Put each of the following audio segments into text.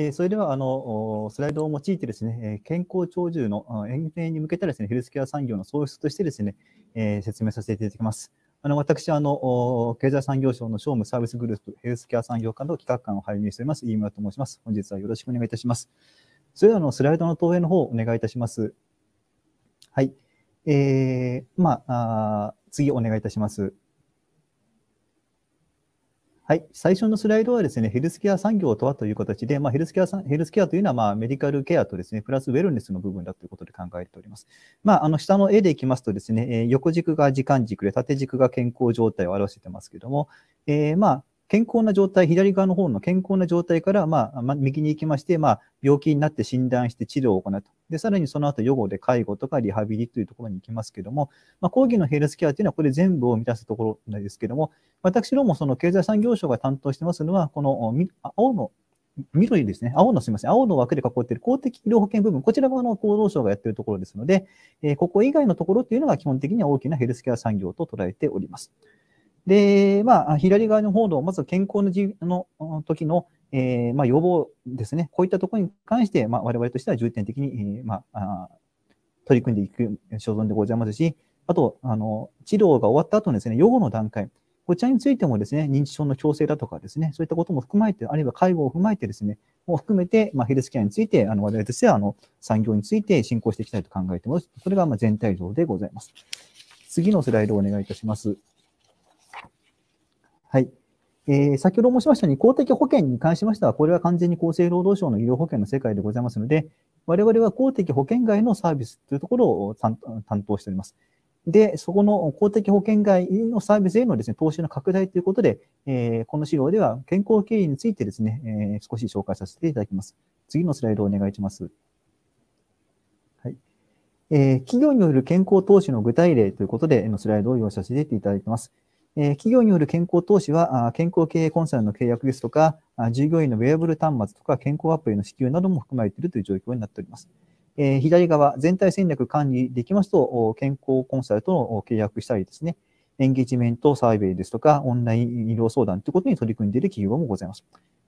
えそれではあのスライドを用いてですね、健康長寿の延命に向けたですねヘルスケア産業の創出としてですね、え説明させていただきます。あの私あの、経済産業省の商務サービスグループ、ヘルスケア産業課の企画官を拝任しております、飯村と申します。本日はよろしくお願いいたします。それではのスライドの投影の方お願いいたします。はい。えー、まあ次お願いいたします。はい、最初のスライドはですね、ヘルスケア産業とはという形で、まあ、ヘルスケアヘルスケアというのは、まあ、メディカルケアとですね、プラスウェルネスの部分だということで考えております。まあ、あの下の絵でいきますとですね、え横軸が時間軸で、縦軸が健康状態を表してますけども、えー、まあ、健康な状態、左側の方の健康な状態から、まあ、右に行きまして、まあ、病気になって診断して治療を行うと。で、さらにその後、予後で介護とかリハビリというところに行きますけども、まあ、講義のヘルスケアというのは、これ全部を満たすところなんですけども、私ども、その経済産業省が担当してますのは、この青の緑ですね。青のすみません。青の枠で囲っている公的医療保険部分、こちら側の厚労省がやっているところですので、えここ以外のところというのが基本的には大きなヘルスケア産業と捉えております。で、まあ、左側の方の、まず健康のじの時の、えー、まあ、予防ですね。こういったところに関して、まあ、我々としては重点的に、えー、まあ、取り組んでいく所存でございますし、あと、あの、治療が終わった後のですね、予後の段階、こちらについてもですね、認知症の強制だとかですね、そういったことも含まれて、あるいは介護を踏まえてですね、も含めて、まあ、ヘルスケアについて、あの、我々としては、あの、産業について進行していきたいと考えています。それが、ま全体像でございます。次のスライドをお願いいたします。はい。えー、先ほど申しましたように、公的保険に関しましては、これは完全に厚生労働省の医療保険の世界でございますので、我々は公的保険外のサービスというところを担当しております。で、そこの公的保険外のサービスへのです、ね、投資の拡大ということで、えー、この資料では健康経営についてですね、えー、少し紹介させていただきます。次のスライドをお願いします。はいえー、企業による健康投資の具体例ということで、のスライドを用意させていただいてます。え企業による健康投資は、健康経営コンサルの契約ですとか、従業員のウェアブル端末とか健康アプリの支給なども含まれているという状況になっております。え左側、全体戦略管理できますと、健康コンサルとの契約したりですね、エンゲージメントサーベイですとか、オンライン医療相談ということに取り組んでいる企業もございます。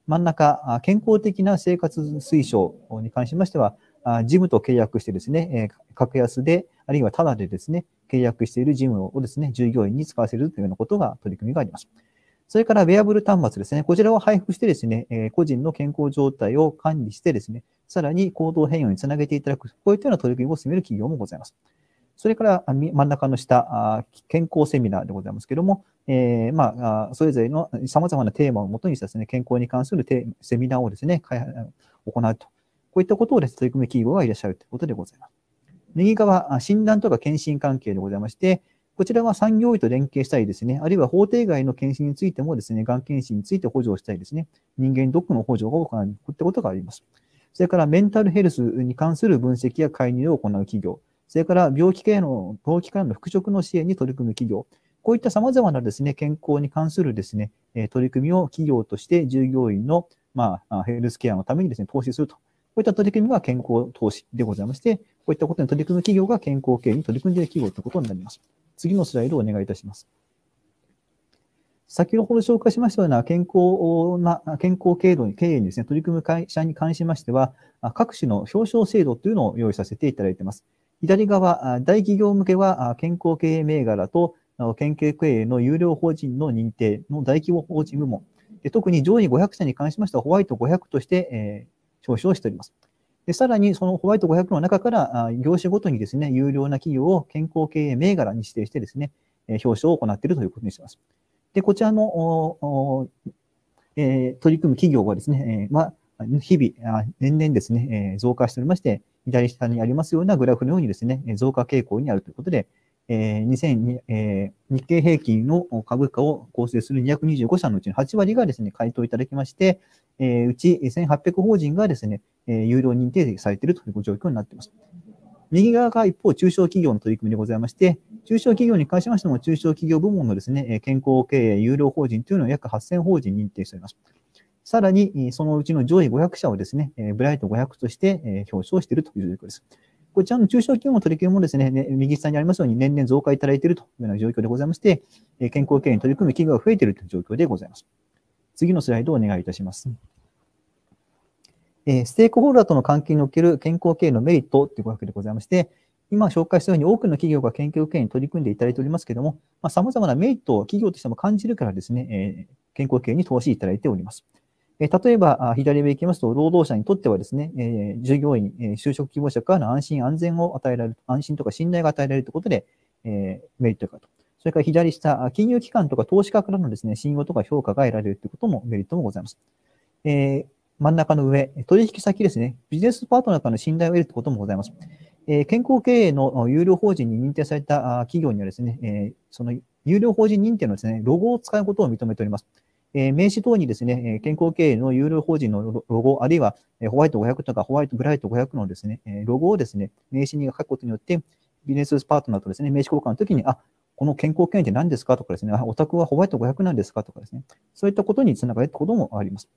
真ん中、健康的な生活推奨に関しましては、ジムと契約してですね、格安で、あるいはタダでですね、契約している事務をですね、従業員に使わせるというようなことが取り組みがあります。それから、ウェアブル端末ですね。こちらを配布してですね、え個人の健康状態を管理してですね、さらに行動変容につなげていただく、こういったような取り組みを進める企業もございます。それから、真ん中の下、健康セミナーでございますけども、えー、まあ、それぞれの様々なテーマをもとにしたですね、健康に関するテセミナーをですね、行うと。こういったことをです、ね、取り組む企業がいらっしゃるということでございます。右側、診断とか検診関係でございまして、こちらは産業医と連携したりですね、あるいは法定外の検診についてもですね、がん検診について補助をしたりですね、人間ドックの補助を行うってことがあります。それからメンタルヘルスに関する分析や介入を行う企業、それから病気系の、病気からの復職の支援に取り組む企業、こういった様々なですね、健康に関するですね、取り組みを企業として従業員の、まあ、ヘルスケアのためにですね、投資するとういった取り組みが健康投資でございまして、こういったことに取り組む企業が健康経営に取り組んでいる企業ということになります。次のスライドをお願いいたします。先ほど紹介しましたような健康な、健康経営に経営にですね、取り組む会社に関しましては、各種の表彰制度というのを用意させていただいています。左側、大企業向けは健康経営銘柄と県警経営の有料法人の認定の大規模法人部門。特に上位500社に関しましては、ホワイト500として、え招集をしております。でさらに、そのホワイト500の中から、業種ごとにですね、有料な企業を健康経営銘柄に指定してですね、表彰を行っているということにしています。で、こちらの、えー、取り組む企業はですね、えー、ま日々、年々ですね、えー、増加しておりまして、左下にありますようなグラフのようにですね、増加傾向にあるということで、えーえー、日経平均の株価を構成する225社のうちの8割がですね、回答いただきまして、えー、うち1800法人がですね、え有料認定されているという状況になっています。右側が一方、中小企業の取り組みでございまして、中小企業に関しましても、中小企業部門のですね、健康経営有料法人というのを約8000法人認定しております。さらに、そのうちの上位500社をですね、ブライト500として表彰しているという状況です。こちらの中小企業の取り組みもですね、右下にありますように年々増加いただいているというような状況でございまして、え健康経営に取り組む企業が増えているという状況でございます。次のスライドをお願いいたします。えステークホルダーとの関係における健康経営のメリットというわけでございまして、今紹介したように多くの企業が研究経営に取り組んでいただいておりますけれども、さま様々なメリットを企業としても感じるからですね、え健康経営に投資いただいております。え例えば、左上行きますと、労働者にとってはですね、え従業員、え就職希望者からの安心安全を与えられる、安心とか信頼が与えられるということで、えメリットがあると。それから左下、金融機関とか投資家からのですね、信用とか評価が得られるということもメリットもございます。えー、真ん中の上、取引先ですね、ビジネスパートナーからの信頼を得るということもございます。えー、健康経営の有料法人に認定された企業にはですね、えー、その有料法人認定のですね、ロゴを使うことを認めております。え名刺等にですね、健康経営の有料法人のロゴ、あるいはホワイト500とかホワイトブライト500のですね、ロゴをですね、名刺に書くことによって、ビジネスパートナーとですね、名刺交換の時に、あ、この健康経営って何ですかとかですね、あ、お宅はホワイト500なんですかとかですね、そういったことにつながることもあります。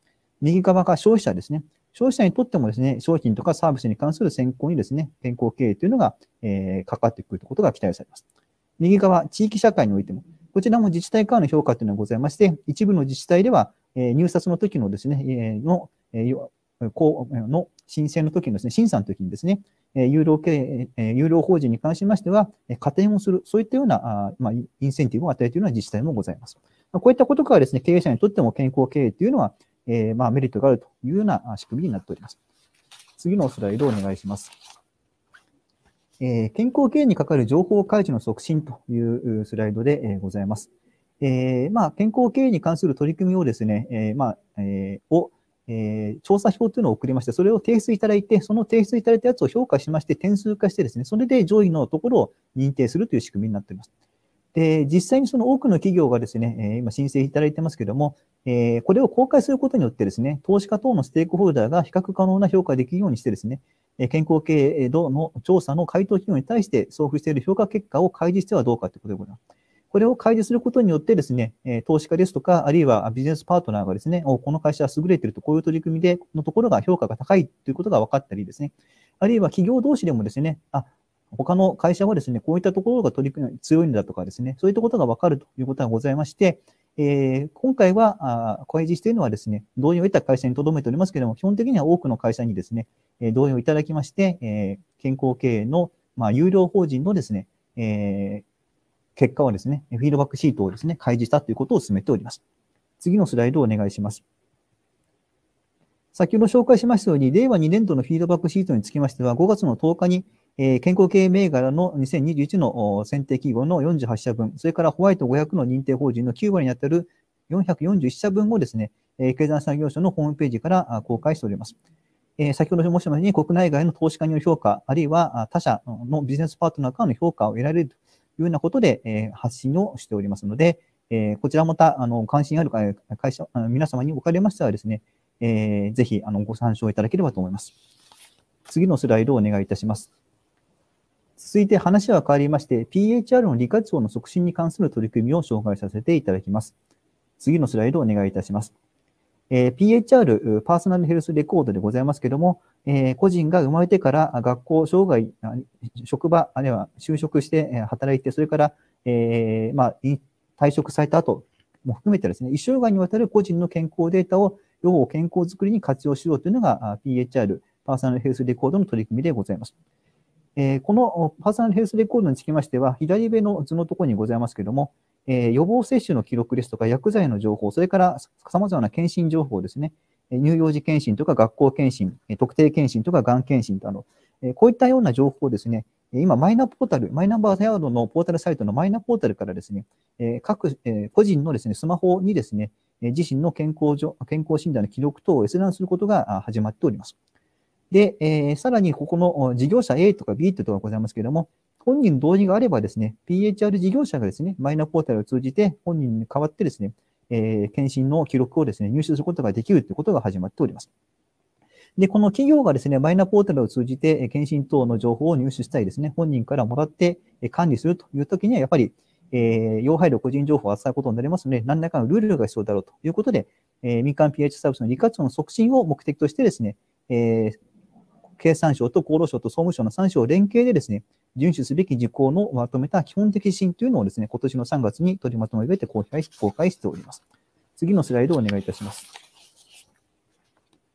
右側が消費者ですね。消費者にとってもですね、商品とかサービスに関する選考にですね、健康経営というのが、えー、かかってくることが期待されます。右側、地域社会においても、こちらも自治体からの評価というのがございまして、一部の自治体では、え入札の時のですね、えの、えこうの申請の時のですね、審査の時にですね、有料系有料法人に関しましては、加点をする、そういったようなまあ、インセンティブを与えているような自治体もございます。こういったことからですね、経営者にとっても健康経営というのは、えまあ、メリットがあるというような仕組みになっております。次のスライドをお願いします。えー、健康経営にかかる情報開示の促進というスライドで、えー、ございます。えー、まあ、健康経営に関する取り組みをですね、えまあ、えを、え調査票というのを送りまして、それを提出いただいて、その提出いただいたやつを評価しまして、点数化してですね、それで上位のところを認定するという仕組みになっています。で、実際にその多くの企業がですね、今申請いただいてますけども、えこれを公開することによってですね、投資家等のステークホルダーが比較可能な評価できるようにしてですね、健康経営度の調査の回答費用に対して送付している評価結果を開示してはどうかということでございます。これを開示することによってですね、投資家ですとか、あるいはビジネスパートナーがですね、この会社は優れていると、こういう取り組みでのところが評価が高いということが分かったりですね、あるいは企業同士でもですね、あ、他の会社はですね、こういったところが取り組み強いんだとかですね、そういったことが分かるということがございまして、えー、今回は、開示しているのはですね、同意を得た会社に留めておりますけれども、基本的には多くの会社にですね、え同意をいただきまして、えー、健康経営の、まあ、有料法人のですね、えー、結果はですね、フィードバックシートをですね、開示したということを進めております。次のスライドをお願いします。先ほど紹介しましたように、令和2年度のフィードバックシートにつきましては、5月の10日にえー、健康経営銘柄の2021の選定記号の48社分、それからホワイト500の認定法人の9割に当たる441社分をですね、えー、経済産業省のホームページから公開しております。えー、先ほど申しましたように、国内外の投資家による評価、あるいは他社のビジネスパートナーからの評価を得られるというようなことで、え発信をしておりますので、えこちらまたあの関心ある会社皆様におかれましてはですね、えー、ぜひあのご参照いただければと思います。次のスライドをお願いいたします。続いて話は変わりまして、PHR の理科庁の促進に関する取り組みを紹介させていただきます。次のスライドをお願いいたします。え PHR、パーソナルヘルスレコードでございますけども、え個人が生まれてから学校、生涯、職場、あるいは就職して働いて、それから、えまあ、退職された後も含めてですね、一生涯にわたる個人の健康データを予防健康づくりに活用しようというのが PHR、パーソナルヘルスレコードの取り組みでございます。えー、このパーソナルヘルスレコードにつきましては、左上の図のところにございますけれども、えー、予防接種の記録ですとか、薬剤の情報、それからさまざまな検診情報ですね、乳幼児検診とか学校検診、特定検診とかがん検診とあの、こういったような情報をですね、今、マイナポータル、マイナンバーカードのポータルサイトのマイナポータルからですね、各個人のですねスマホにですね、自身の健康上健康診断の記録等を閲覧することが始まっております。で、えー、さらにここの事業者 A とか B というところがございますけれども、本人の同意があればですね、PHR 事業者がですね、マイナポータルを通じて本人に代わってですね、えー、検診の記録をですね、入手することができるということが始まっております。で、この企業がですね、マイナポータルを通じて、検診等の情報を入手したりですね、本人からもらって管理するというときには、やっぱり、えー、要配慮個人情報を扱うことになりますので、何らかのルールが必要だろうということで、えー、民間 PH サービスの利活用の促進を目的としてですね、えー、経産省と厚労省と総務省の3省連携でですね、遵守すべき事項のまとめた基本的指針というのをですね、今年の3月に取りまとめて公開公開しております。次のスライドをお願いいたします。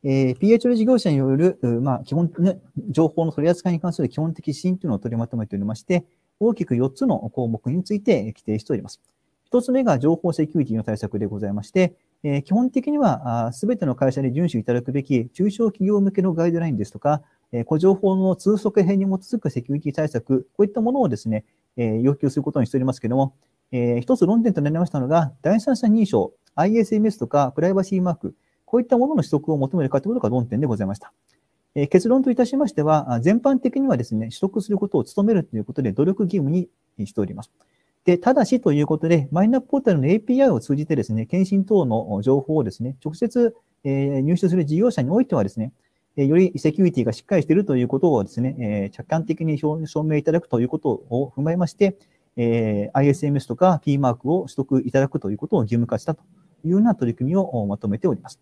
えー、PHL 事業者による、まあ、基本、ね、情報の取り扱いに関する基本的指針というのを取りまとめておりまして、大きく4つの項目について規定しております。1つ目が情報セキュリティの対策でございまして、えー、基本的には、すべての会社に遵守いただくべき中小企業向けのガイドラインですとか、え個情報の通則編に基づくセキュリティ対策、こういったものをですね、え要求することにしておりますけれども、え一つ論点となりましたのが、第三者認証、ISMS とかプライバシーマーク、こういったものの取得を求めるかということが論点でございました。え結論といたしましては、全般的にはですね、取得することを努めるということで努力義務にしております。で、ただしということで、マイナポータルの API を通じてですね、検診等の情報をですね、直接、え入手する事業者においてはですね、えよりセキュリティがしっかりしているということをですね、え客観的に証明いただくということを踏まえまして、え ISMS とか P マークを取得いただくということを義務化したというような取り組みをまとめております。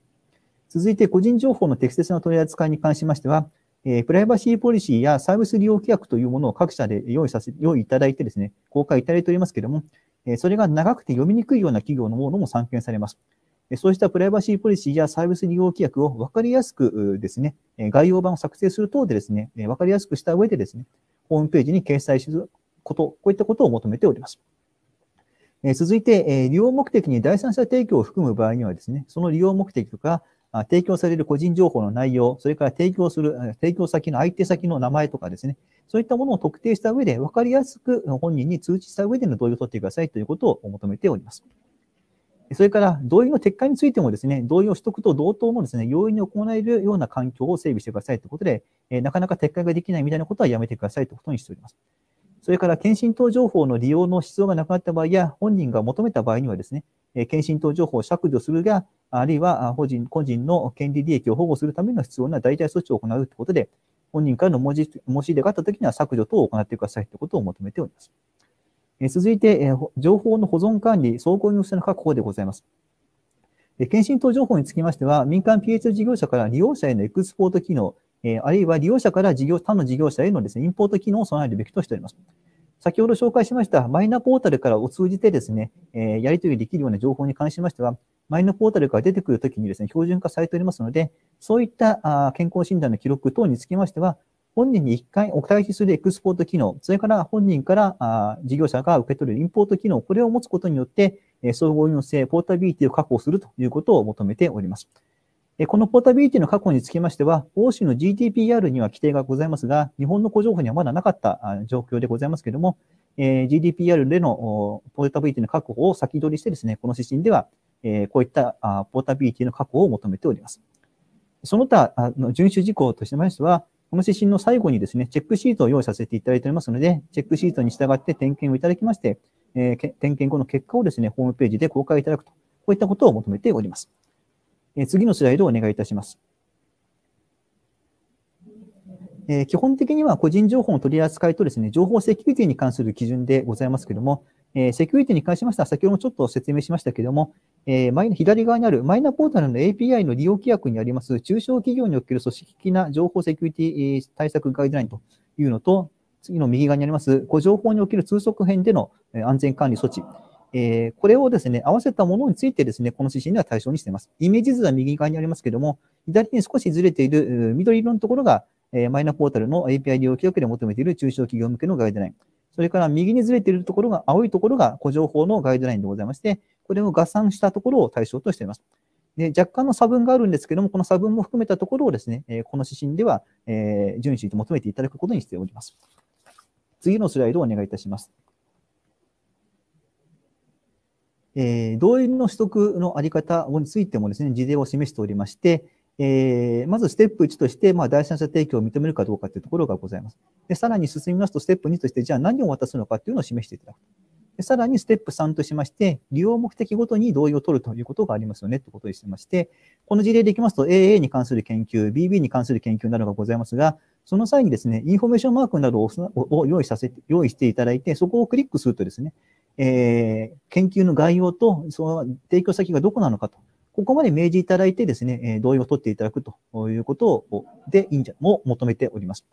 続いて、個人情報の適切な取り扱いに関しましては、えプライバシーポリシーやサービス利用規約というものを各社で用意させ、用意いただいてですね、公開いただいておりますけれども、えそれが長くて読みにくいような企業のものも散見されます。そうしたプライバシーポリシーやサービス利用規約を分かりやすくですね、概要版を作成する等でですね、分かりやすくした上でですね、ホームページに掲載すること、こういったことを求めております。続いて、利用目的に第三者提供を含む場合にはですね、その利用目的とか、提供される個人情報の内容、それから提供する、提供先の相手先の名前とかですね、そういったものを特定した上で、分かりやすく本人に通知した上での同意を取ってくださいということを求めております。それから同意の撤回についてもですね、同意を取得と同等のですね、容易に行えるような環境を整備してくださいということで、えなかなか撤回ができないみたいなことはやめてくださいということにしております。それから検診等情報の利用の必要がなくなった場合や、本人が求めた場合にはですね、検診等情報を削除するが、あるいは個人個人の権利利益を保護するための必要な代替措置を行うということで、本人からの申し出があったときには削除等を行ってくださいということを求めております。え続いて、え情報の保存管理、走行用者の確保でございます。検診等情報につきましては、民間 PH 事業者から利用者へのエクスポート機能、えあるいは利用者から事業他の事業者へのです、ね、インポート機能を備えるべきとしております。先ほど紹介しましたマイナポータルからを通じてですね、えやり取りできるような情報に関しましては、マイナポータルから出てくるときにですね、標準化されておりますので、そういった健康診断の記録等につきましては、本人に一回お返しするエクスポート機能、それから本人からあ事業者が受け取るインポート機能、これを持つことによって、え総合運用性、ポータビリティを確保するということを求めております。このポータビリティの確保につきましては、欧州の GDPR には規定がございますが、日本の個情報にはまだなかった状況でございますけれども、え GDPR でのポータビリティの確保を先取りしてですね、この指針では、えこういったポータビリティの確保を求めております。その他の遵守事項としましては、この指針の最後にですね、チェックシートを用意させていただいておりますので、チェックシートに従って点検をいただきまして、えー、点検後の結果をですね、ホームページで公開いただくと、こういったことを求めております。えー、次のスライドをお願いいたします。えー、基本的には個人情報の取り扱いとですね、情報セキュリティに関する基準でございますけれども、えセキュリティに関しましては、先ほどもちょっと説明しましたけれども、えー、左側にあるマイナポータルの API の利用規約にあります、中小企業における組織的な情報セキュリティ対策ガイドラインというのと、次の右側にあります、個情報における通則編での安全管理措置。えー、これをですね、合わせたものについてですね、この指針では対象にしています。イメージ図は右側にありますけども、左に少しずれている緑色のところが、えー、マイナポータルの API 利用規約で求めている中小企業向けのガイドライン。それから右にずれているところが、青いところが個情報のガイドラインでございまして、これを合算したところを対象としています。で若干の差分があるんですけども、この差分も含めたところをですね、えこの指針では、え順守と求めていただくことにしております。次のスライドをお願いいたします。えー、同意の取得の在り方についてもですね、事例を示しておりまして、えー、まずステップ1として、まあ、第三者提供を認めるかどうかというところがございます。でさらに進みますと、ステップ2として、じゃあ何を渡すのかというのを示していただく。さらにステップ3としまして、利用目的ごとに同意を取るということがありますよねということにしてまして、この事例でいきますと AA に関する研究、BB に関する研究などがございますが、その際にですね、インフォメーションマークなどを用意させて、用意していただいて、そこをクリックするとですね、えー、研究の概要と、その提供先がどこなのかと、ここまで明示いただいてですね、え同意を取っていただくということを、で、いいんじゃ、も求めております。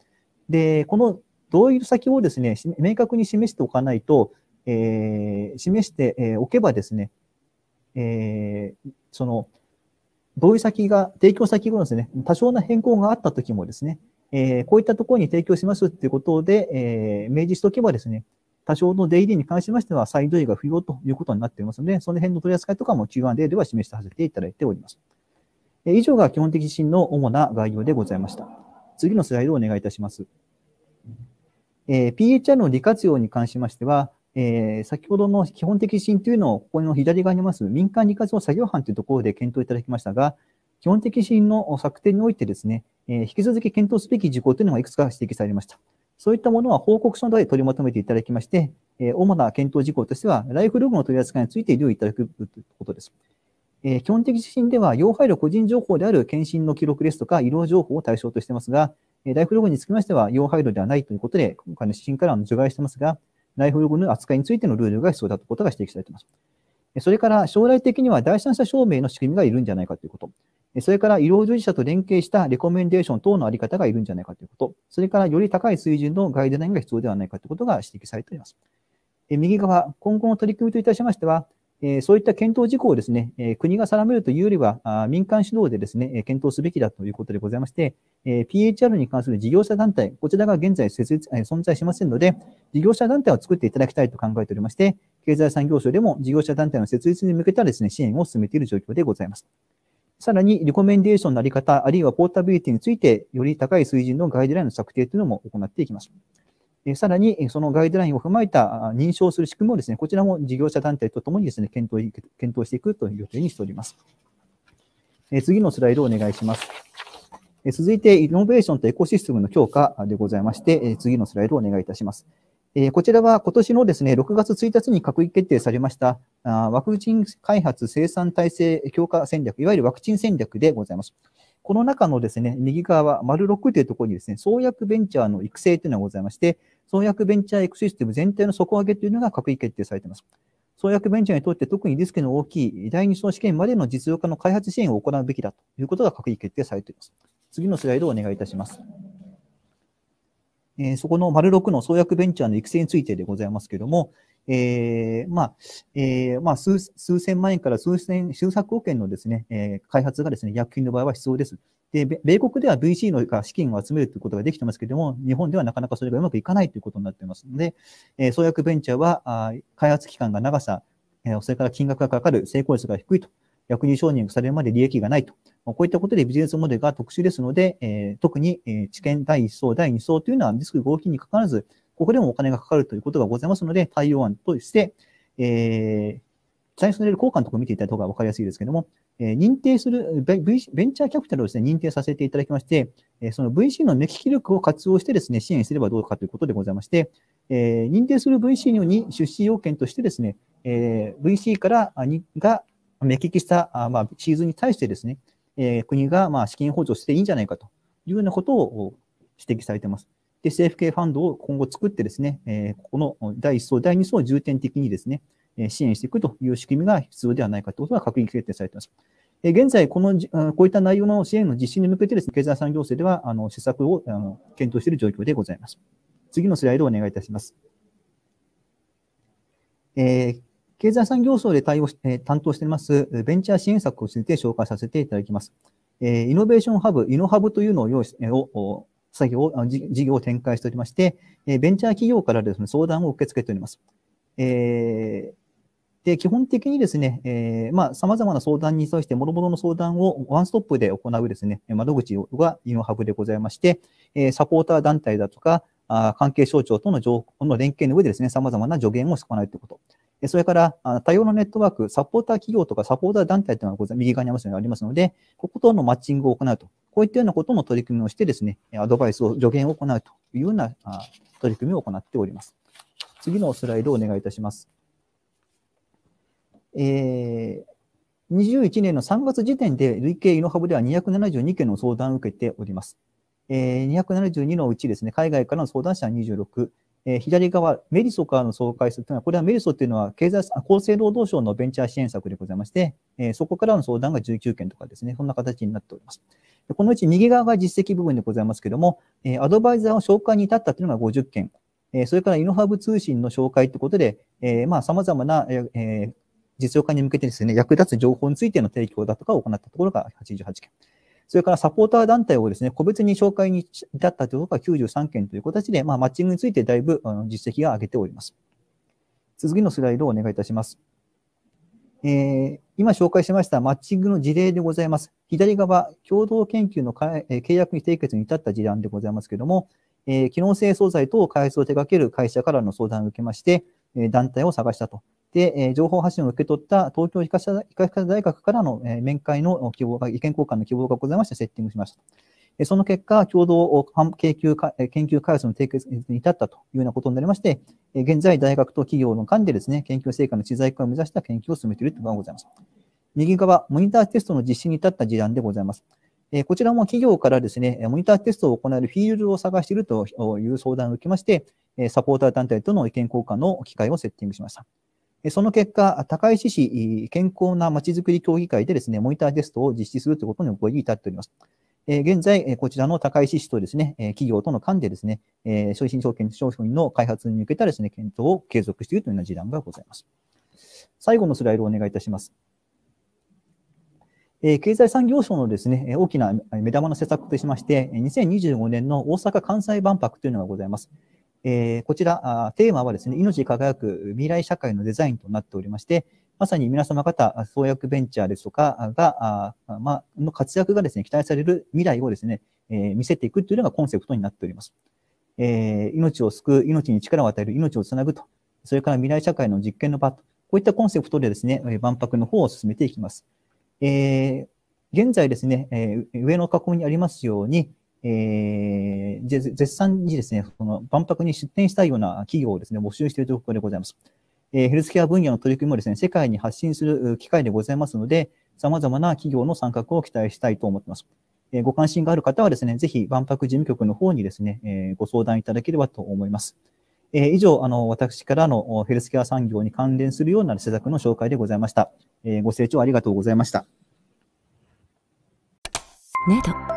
で、この同意先をですね、明確に示しておかないと、えー、示しておけばですね、えー、その、同意先が、提供先のですね、多少な変更があったときもですね、えー、こういったところに提供しますっていうことで、えー、明示しておけばですね、多少の出入りに関しましては再同意が不要ということになっていますので、その辺の取り扱いとかも Q&A では示させていただいております。え以上が基本的指針の主な概要でございました。次のスライドをお願いいたします。えー、PHR の利活用に関しましては、えー、先ほどの基本的指針というのを、ここの左側にあります民間利活用作業班というところで検討いただきましたが、基本的指針の策定においてですね、えー、引き続き検討すべき事項というのがいくつか指摘されました。そういったものは報告書などで取りまとめていただきまして、えー、主な検討事項としては、ライフログの取り扱いについて留意いただくということです。えー、基本的指針では、要配慮個人情報である検診の記録ですとか、医療情報を対象としてますが、えー、ライフログにつきましては、要配慮ではないということで、今回の指針からの除外してますが、ライフログの扱いについてのルールが必要だということが指摘されています。それから将来的には第三者証明の仕組みがいるんじゃないかということ。それから医療従事者と連携したレコメンデーション等のあり方がいるんじゃないかということ。それからより高い水準のガイドラインが必要ではないかということが指摘されています。右側、今後の取り組みといたしましては、えそういった検討事項をですね、え国が定めるというよりは、あ民間主導でですね、検討すべきだということでございまして、え PHR に関する事業者団体、こちらが現在設立、え存在しませんので、事業者団体を作っていただきたいと考えておりまして、経済産業省でも事業者団体の設立に向けたですね、支援を進めている状況でございます。さらに、リコメンデーションのあり方、あるいはポータビリティについて、より高い水準のガイドラインの策定というのも行っていきます。さらに、そのガイドラインを踏まえた認証する仕組みをですね、こちらも事業者団体とともにですね、検討検討していくという予定にしております。次のスライドをお願いします。続いて、イノベーションとエコシステムの強化でございまして、次のスライドをお願いいたします。こちらは今年のですね、6月1日に閣議決定されました、ワクチン開発生産体制強化戦略、いわゆるワクチン戦略でございます。この中のですね、右側、丸6というところにですね、創薬ベンチャーの育成というのがございまして、創薬ベンチャーエクシステム全体の底上げというのが閣議決定されています。創薬ベンチャーにとって特にリスクの大きい第2層試験までの実用化の開発支援を行うべきだということが閣議決定されています。次のスライドをお願いいたします。えー、そこの丸6の創薬ベンチャーの育成についてでございますけれども、えー、まあ、えー、まあ数、数千万円から数千、数百億円のですね、えー、開発がですね、薬品の場合は必要です。で、米国では VC のが資金を集めるということができてますけれども、日本ではなかなかそれがうまくいかないということになっていますので、えー、創薬ベンチャーは、あ開発期間が長さ、えー、それから金額がかかる成功率が低いと、薬入承認されるまで利益がないと。こういったことでビジネスモデルが特殊ですので、えー、特に、えー、治験第1層、第2層というのはリスク合金にかかわらず、ここでもお金がかかるということがございますので、対応案として、えー、最初の効果のところを見ていただいた方が分かりやすいですけども、えー、認定するベ、ベンチャーキャピタルをですね、認定させていただきまして、えー、その VC の目利き力を活用してですね、支援すればどうかということでございまして、えー、認定する VC に出資要件としてですね、えー、VC からにが目利きした、あまあ、シーズンに対してですね、えー、国がまあ資金補助していいんじゃないかというようなことを指摘されています。で、政府系ファンドを今後作ってですね、えここの第1層、第2層を重点的にですね、え支援していくという仕組みが必要ではないかということが閣議決定されています。え現在、この、こういった内容の支援の実施に向けてですね、経済産業省では、あの、施策をあの検討している状況でございます。次のスライドをお願いいたします。えー、経済産業省で対応し、えー、担当しています、ベンチャー支援策をついて紹介させていただきます。えー、イノベーションハブ、イノハブというのを用意を作業を、事業を展開しておりまして、えベンチャー企業からですね、相談を受け付けております。えーで、基本的にですね、えー、まあ、様々な相談に対して、諸々の相談をワンストップで行うですね、窓口がインハブでございまして、えサポーター団体だとか、あ関係省庁との情報の連携の上でですね、様々な助言を行うということ。それから多様なネットワーク、サポーター企業とかサポーター団体というのが右側にありますので、こことのマッチングを行うと、こういったようなことの取り組みをしてですね、アドバイスを助言を行うというような取り組みを行っております。次のスライドをお願いいたします。えー、21年の3月時点で累計イノハブでは272件の相談を受けております。え272のうちですね、海外からの相談者は26、えー、左側、メリソからの総会数というのは、これはメリソというのは経済厚生労働省のベンチャー支援策でございまして、えー、そこからの相談が19件とかですね、そんな形になっております。このうち右側が実績部分でございますけども、えー、アドバイザーを紹介に至ったというのが50件、えそれからイノハブ通信の紹介ということで、えまあ、様々な、え実用化に向けてですね、役立つ情報についての提供だとかを行ったところが88件。それからサポーター団体をですね、個別に紹介に至ったというのが93件という形で、まあ、マッチングについてだいぶ実績が上げております。次のスライドをお願いいたします。えー、今紹介しましたマッチングの事例でございます。左側、共同研究の契約に締結に至った事案でございますけれども、えー、機能性素材等開発を手掛ける会社からの相談を受けまして、団体を探したと。で、え情報発信を受け取った東京医科大学からの、え面会の希望が、意見交換の希望がございまして、セッティングしました。その結果、共同研究研究開発の締結に至ったというようなことになりまして、現在、大学と企業の間でですね、研究成果の知財化を目指した研究を進めているというのがございます。右側、モニターテストの実施に至った事案でございます。こちらも企業からですね、モニターテストを行えるフィールドを探しているという相談を受けまして、サポーター団体との意見交換の機会をセッティングしました。その結果、高石市健康なまちづくり協議会でですね、モニターテストを実施するということにご異議立っております。現在、こちらの高石市とですね、企業との間でですね、商品証券商品の開発に向けたですね、検討を継続しているというような事案がございます。最後のスライドをお願いいたします。経済産業省のですね、大きな目玉の施策としまして、2025年の大阪・関西万博というのがございます。えー、こちら、テーマはですね、命輝く未来社会のデザインとなっておりまして、まさに皆様方、創薬ベンチャーですとかが、あまあ、の活躍がですね、期待される未来をですね、えー、見せていくというのがコンセプトになっております。えー、命を救う、命に力を与える、命をつなぐと、それから未来社会の実験の場と、こういったコンセプトでですね、万博の方を進めていきます。えー、現在ですね、え上の加工にありますように、えー、絶賛にですね、その万博に出展したいような企業をですね、募集しているところでございます。えー、ヘルスケア分野の取り組みもですね、世界に発信する機会でございますので、様々な企業の参画を期待したいと思っています。えー、ご関心がある方はですね、ぜひ万博事務局の方にですね、えー、ご相談いただければと思います。え以上、あの、私からのヘルスケア産業に関連するような施策の紹介でございました。えご清聴ありがとうございました。ね